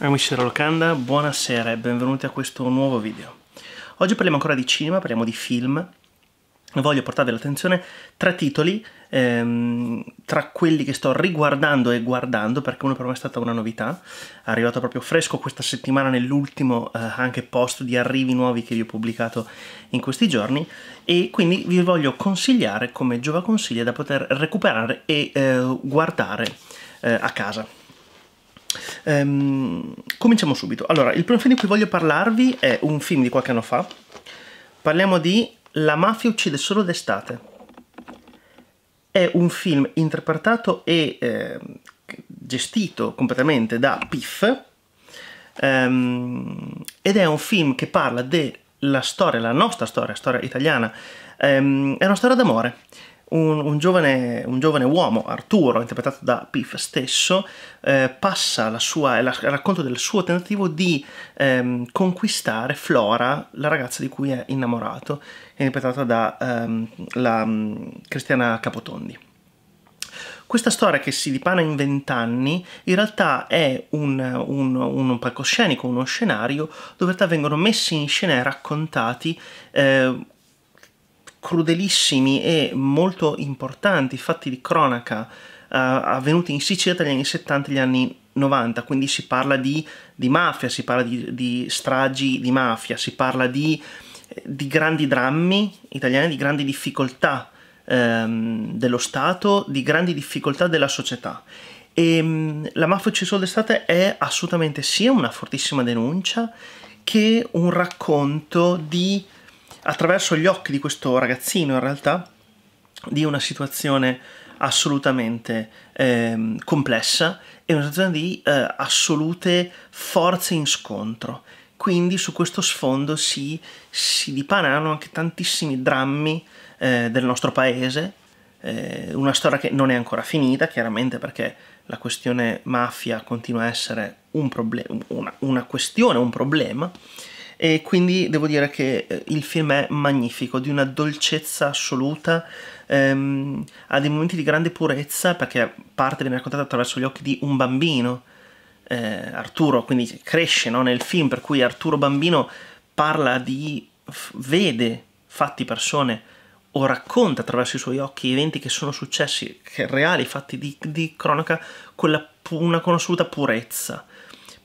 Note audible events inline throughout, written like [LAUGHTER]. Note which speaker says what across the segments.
Speaker 1: Amici della Locanda, buonasera e benvenuti a questo nuovo video. Oggi parliamo ancora di cinema, parliamo di film. Voglio portarvi all'attenzione tre titoli ehm, tra quelli che sto riguardando e guardando perché uno per me è stata una novità, è arrivato proprio fresco questa settimana nell'ultimo eh, anche post di arrivi nuovi che vi ho pubblicato in questi giorni e quindi vi voglio consigliare come giova consiglia da poter recuperare e eh, guardare eh, a casa. Ehm, cominciamo subito. Allora, il primo film di cui voglio parlarvi è un film di qualche anno fa. Parliamo di La mafia uccide solo d'estate. È un film interpretato e eh, gestito completamente da Piff ehm, ed è un film che parla della storia, la nostra storia, la storia italiana. Ehm, è una storia d'amore un, un, giovane, un, giovane, uomo, Arturo, interpretato da Piff stesso, eh, passa la sua, la, il racconto del suo tentativo di ehm, conquistare Flora, la ragazza di cui è innamorato, interpretata da ehm, la, mm, Cristiana Capotondi. Questa storia che si dipana in vent'anni in realtà è un, un, un, palcoscenico, uno scenario dove in realtà vengono messi in scena e raccontati eh, crudelissimi e molto importanti fatti di cronaca uh, avvenuti in Sicilia tra gli anni 70 e gli anni 90, quindi si parla di, di mafia, si parla di, di, stragi di mafia, si parla di, eh, di grandi drammi italiani, di grandi difficoltà ehm, dello Stato, di grandi difficoltà della società. E, ehm, la mafia uccisa d'estate è assolutamente sia una fortissima denuncia che un racconto di attraverso gli occhi di questo ragazzino in realtà di una situazione assolutamente eh, complessa e una situazione di eh, assolute forze in scontro. Quindi su questo sfondo si, si dipanano anche tantissimi drammi eh, del nostro paese, eh, una storia che non è ancora finita chiaramente perché la questione mafia continua a essere un una, una questione, un problema, e quindi devo dire che eh, il film è magnifico, di una dolcezza assoluta, ehm, ha dei momenti di grande purezza perché parte viene raccontata attraverso gli occhi di un bambino, eh, Arturo, quindi cresce no, nel film, per cui Arturo bambino parla di, vede fatti persone o racconta attraverso i suoi occhi eventi che sono successi, che reali, fatti di, di cronaca, con la, una conosciuta purezza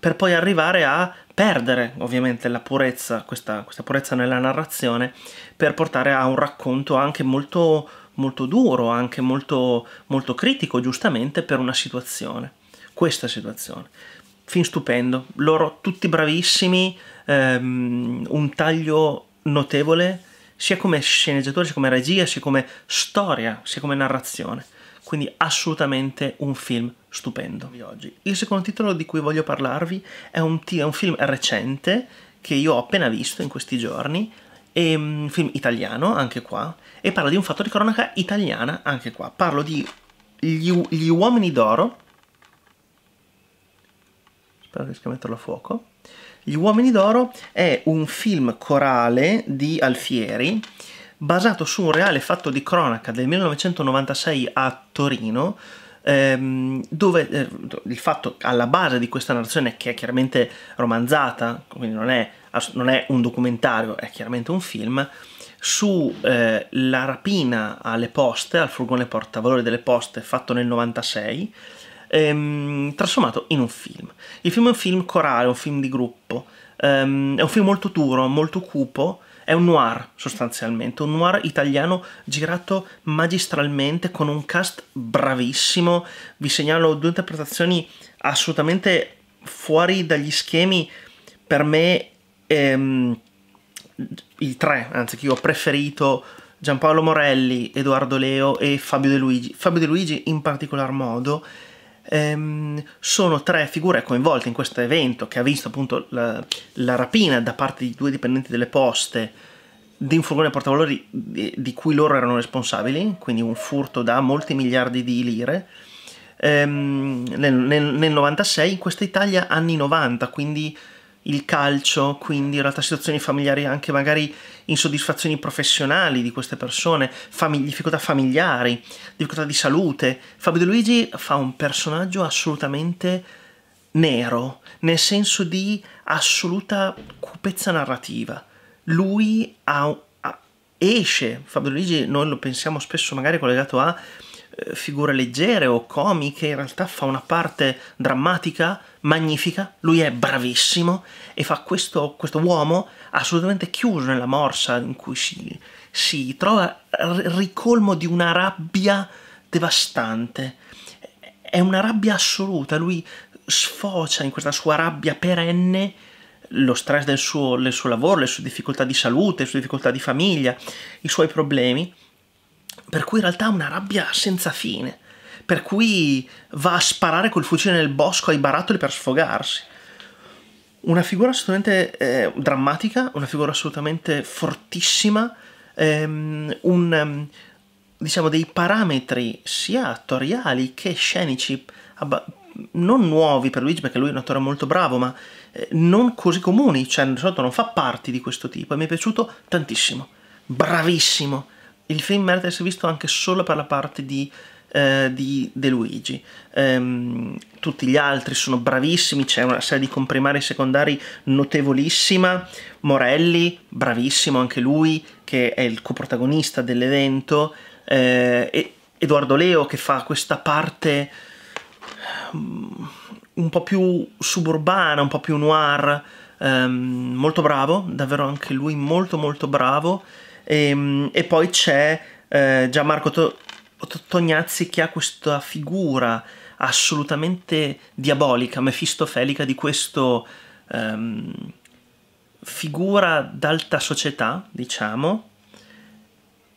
Speaker 1: per poi arrivare a perdere ovviamente la purezza, questa, questa purezza nella narrazione, per portare a un racconto anche molto, molto duro, anche molto, molto critico giustamente per una situazione, questa situazione. Film stupendo, loro tutti bravissimi, ehm, un taglio notevole, sia come sceneggiatore, sia come regia, sia come storia, sia come narrazione quindi assolutamente un film stupendo di oggi. Il secondo titolo di cui voglio parlarvi è un, è un film recente che io ho appena visto in questi giorni, è ehm, un film italiano anche qua, e parla di un fatto di cronaca italiana anche qua. Parlo di Gli, gli Uomini d'Oro, spero che riesca a metterlo a fuoco, Gli Uomini d'Oro è un film corale di Alfieri, basato su un reale fatto di cronaca del 1996 a Torino, ehm, dove eh, il fatto alla base di questa narrazione che è chiaramente romanzata, quindi non è, non è un documentario, è chiaramente un film, sulla eh, rapina alle poste, al furgone portavalori delle poste fatto nel 96, ehm, trasformato in un film. Il film è un film corale, un film di gruppo, ehm, è un film molto duro, molto cupo, è un noir sostanzialmente, un noir italiano girato magistralmente con un cast bravissimo. Vi segnalo due interpretazioni assolutamente fuori dagli schemi. Per me, ehm, i tre, anzi, che io ho preferito Giampaolo Morelli, Edoardo Leo e Fabio De Luigi. Fabio De Luigi in particolar modo Ehm, sono tre figure coinvolte in questo evento che ha visto appunto la, la rapina da parte di due dipendenti delle poste di un furgone portavalori di, di cui loro erano responsabili, quindi un furto da molti miliardi di lire. Ehm, nel, nel, nel 96, in questa Italia anni 90, quindi il calcio, quindi in realtà situazioni familiari, anche magari insoddisfazioni professionali di queste persone, famig- difficoltà familiari, difficoltà di salute. Fabio De Luigi fa un personaggio assolutamente nero, nel senso di assoluta cupezza narrativa. Lui ha, ha, esce, Fabio De Luigi noi lo pensiamo spesso magari collegato a eh, figure leggere o comiche, in realtà fa una parte drammatica, magnifica, lui è bravissimo e fa questo, questo uomo assolutamente chiuso nella morsa in cui si, si trova ricolmo di una rabbia devastante. È una rabbia assoluta, lui sfocia in questa sua rabbia perenne lo stress del suo, del suo lavoro, le sue difficoltà di salute, le sue difficoltà di famiglia, i suoi problemi per cui in realtà ha una rabbia senza fine, per cui va a sparare col fucile nel bosco ai barattoli per sfogarsi. Una figura assolutamente eh, drammatica, una figura assolutamente fortissima, ehm, un, ehm, diciamo, dei parametri sia attoriali che scenici abba- non nuovi per Luigi perché lui è un attore molto bravo, ma eh, non così comuni, cioè di solito non fa parte di questo tipo e mi è piaciuto tantissimo, bravissimo il film merita di essere visto anche solo per la parte di, eh, di De Luigi. Ehm, tutti gli altri sono bravissimi, c'è una serie di comprimari e secondari notevolissima. Morelli, bravissimo anche lui, che è il coprotagonista dell'evento. Eh, Edoardo Leo che fa questa parte mm, un po' più suburbana, un po' più noir, ehm, molto bravo, davvero anche lui molto molto bravo. E, ehm, e poi c'è eh, Gianmarco to- Tognazzi che ha questa figura assolutamente diabolica, mefistofelica di questo ehm, figura d'alta società, diciamo,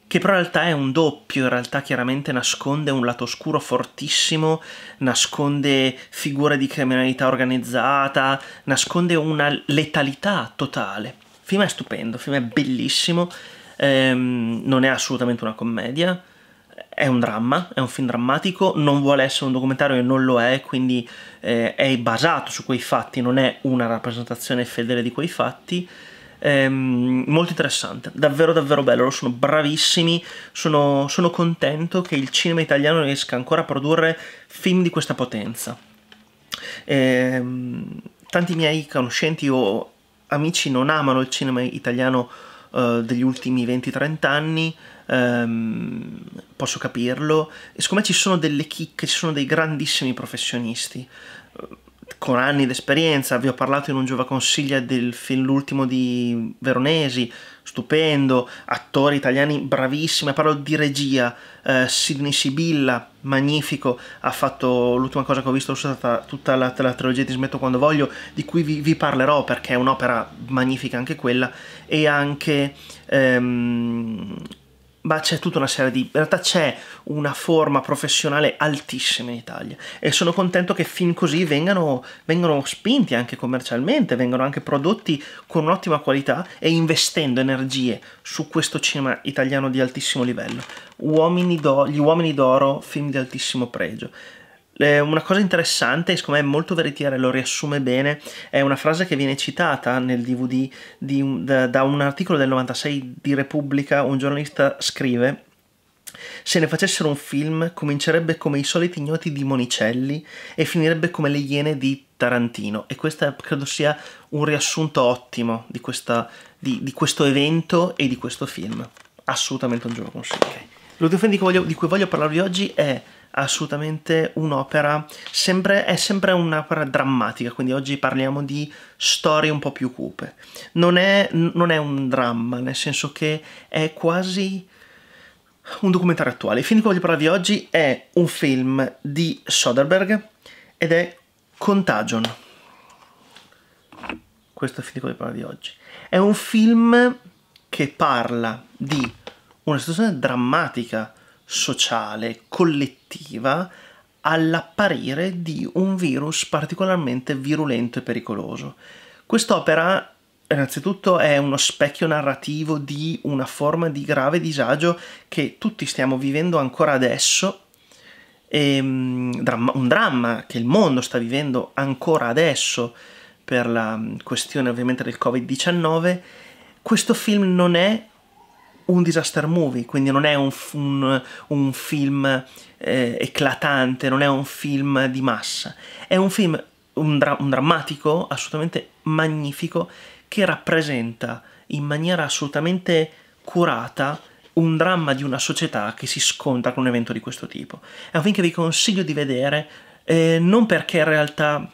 Speaker 1: che però in realtà è un doppio, in realtà chiaramente nasconde un lato oscuro fortissimo, nasconde figure di criminalità organizzata, nasconde una letalità totale. Il film è stupendo, il film è bellissimo, ehm, non è assolutamente una commedia, è un dramma, è un film drammatico, non vuole essere un documentario e non lo è, quindi eh, è basato su quei fatti, non è una rappresentazione fedele di quei fatti. Ehm, molto interessante, davvero davvero bello, sono bravissimi, sono, sono contento che il cinema italiano riesca ancora a produrre film di questa potenza. Ehm, tanti miei conoscenti o amici non amano il cinema italiano eh, degli ultimi 20-30 anni, um, posso capirlo, e siccome ci sono delle chicche, ci sono dei grandissimi professionisti con anni d'esperienza, vi ho parlato in un Giova Consiglia del film L'ultimo di Veronesi, stupendo, attori italiani bravissimi, parlo di regia, eh, Sidney Sibilla, magnifico, ha fatto l'ultima cosa che ho visto, è stata tutta la, la, trilogia di Smetto quando voglio, di cui vi, vi parlerò perché è un'opera magnifica anche quella, e anche... Ehm, ma c'è tutta una serie di... In realtà c'è una forma professionale altissima in Italia e sono contento che fin così vengano, vengano spinti anche commercialmente, vengano anche prodotti con un'ottima qualità e investendo energie su questo cinema italiano di altissimo livello. Uomini gli uomini d'oro, film di altissimo pregio. Eh, una cosa interessante, e secondo me è molto veritiera, lo riassume bene, è una frase che viene citata nel DVD di, da, da un articolo del 96 di Repubblica, un giornalista scrive se ne facessero un film, comincerebbe come i soliti ignoti di Monicelli e finirebbe come le iene di Tarantino. E questo credo sia un riassunto ottimo di, questa, di, di questo evento e di questo film. Assolutamente un gioco consiglio. Okay. Lo Zofan di, di, cui voglio parlarvi oggi è assolutamente un'opera, sempre, è sempre un'opera drammatica, quindi oggi parliamo di storie un po' più cupe. Non è, non è un dramma, nel senso che è quasi un documentario attuale. Il film di cui voglio parlarvi oggi è un film di Soderbergh ed è Contagion. Questo è il film di cui voglio parlarvi oggi. È un film che parla di una situazione drammatica sociale, collettiva, all'apparire di un virus particolarmente virulento e pericoloso. Quest'opera innanzitutto è uno specchio narrativo di una forma di grave disagio che tutti stiamo vivendo ancora adesso, e, ehm, un dramma che il mondo sta vivendo ancora adesso per la questione ovviamente del Covid-19. Questo film non è un disaster movie, quindi non è un, un, un film eh, eclatante, non è un film di massa, è un film, un, dra un drammatico assolutamente magnifico che rappresenta in maniera assolutamente curata un dramma di una società che si scontra con un evento di questo tipo. È un film che vi consiglio di vedere, eh, non perché in realtà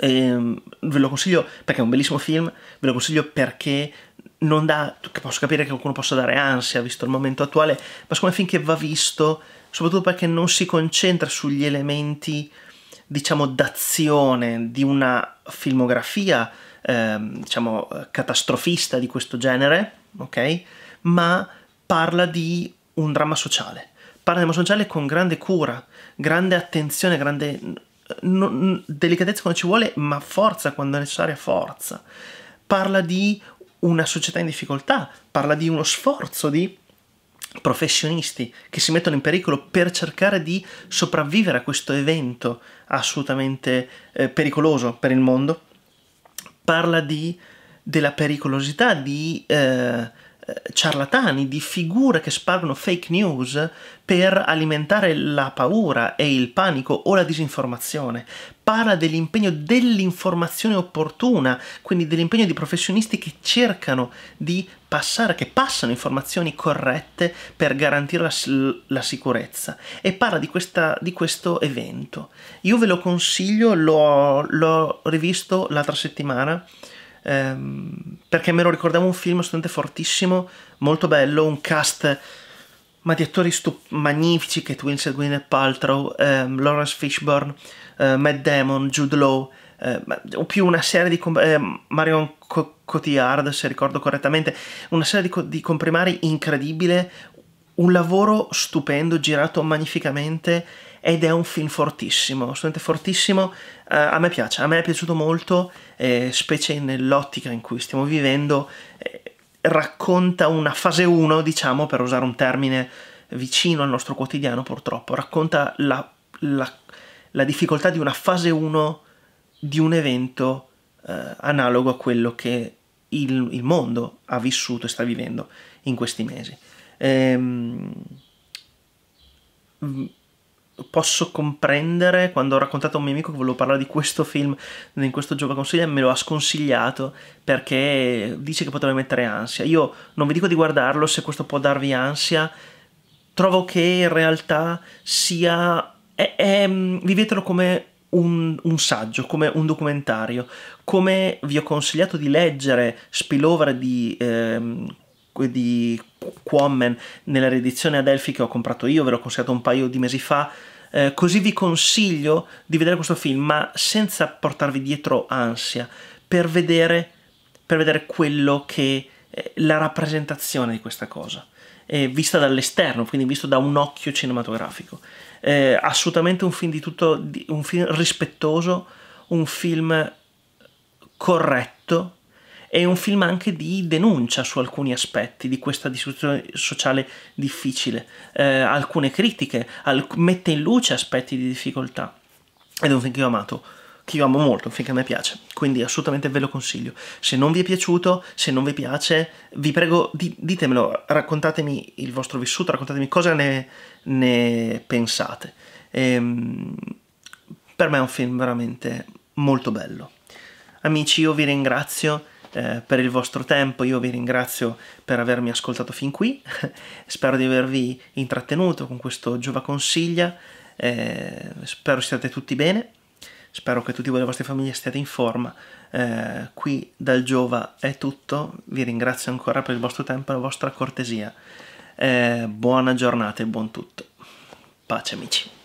Speaker 1: eh, ve lo consiglio perché è un bellissimo film, ve lo consiglio perché non dà, posso capire che qualcuno possa dare ansia visto il momento attuale, ma secondo me finché va visto, soprattutto perché non si concentra sugli elementi, diciamo, d'azione di una filmografia, ehm, diciamo, catastrofista di questo genere, ok? Ma parla di un dramma sociale. Parla di un dramma sociale con grande cura, grande attenzione, grande non, delicatezza quando ci vuole, ma forza quando è necessaria forza. Parla di una società in difficoltà, parla di uno sforzo di professionisti che si mettono in pericolo per cercare di sopravvivere a questo evento assolutamente eh, pericoloso per il mondo. Parla di, della pericolosità di eh, eh, ciarlatani, di figure che spargono fake news per alimentare la paura e il panico o la disinformazione. Parla dell'impegno dell'informazione opportuna, quindi dell'impegno di professionisti che cercano di passare, che passano informazioni corrette per garantire la, la sicurezza. E parla di, questa, di, questo evento. Io ve lo consiglio, l'ho, l'ho rivisto l'altra settimana ehm, perché me lo ricordavo un film assolutamente fortissimo, molto bello, un cast ma di attori stup- magnifici, Kate Winslet, Gwyneth Paltrow, ehm, Lawrence Fishburne, eh, Matt Damon, Jude Law, eh, o più una serie di... Com- eh, Marion Co- Cotillard, se ricordo correttamente, una serie di, co- di comprimari incredibile, un lavoro stupendo, girato magnificamente ed è un film fortissimo, assolutamente fortissimo, eh, a me piace, a me è piaciuto molto, eh, specie nell'ottica in cui stiamo vivendo, eh, racconta una fase 1, diciamo, per usare un termine vicino al nostro quotidiano purtroppo, racconta la, la, la difficoltà di una fase 1 di un evento eh, analogo a quello che il, il, mondo ha vissuto e sta vivendo in questi mesi. Ehm, posso comprendere quando ho raccontato a un mio amico che volevo parlare di questo film in questo giovane consiglio me lo ha sconsigliato perché dice che potrebbe mettere ansia io non vi dico di guardarlo se questo può darvi ansia trovo che in realtà sia è, è, mm, vivetelo come un, un, saggio, come un documentario, come vi ho consigliato di leggere Spillover di ehm, di Quammen nella riedizione ad Elfi che ho comprato io, ve l'ho consigliato un paio di mesi fa. Eh, così vi consiglio di vedere questo film, ma senza portarvi dietro ansia, per vedere, per vedere quello che eh, la rappresentazione di questa cosa, eh, vista dall'esterno, quindi visto da un occhio cinematografico. assolutamente un film di tutto, un film rispettoso, un film corretto è un film anche di denuncia su alcuni aspetti di questa distruzione sociale difficile, eh, alcune critiche, alc- mette in luce aspetti di difficoltà. Ed è un film che ho amato che io amo molto, un film che a me piace, quindi assolutamente ve lo consiglio. Se non vi è piaciuto, se non vi piace, vi prego di, ditemelo, raccontatemi il vostro vissuto, raccontatemi cosa ne, ne pensate. Ehm, per me è un film veramente molto bello. Amici, io vi ringrazio eh, per il vostro tempo, io vi ringrazio per avermi ascoltato fin qui, [LAUGHS] spero di avervi intrattenuto con questo Giova Consiglia, eh, spero siate tutti bene, spero che tutti voi e le vostre famiglie stiate in forma, eh, qui dal Giova è tutto, vi ringrazio ancora per il vostro tempo e la vostra cortesia, eh, buona giornata e buon tutto, pace amici.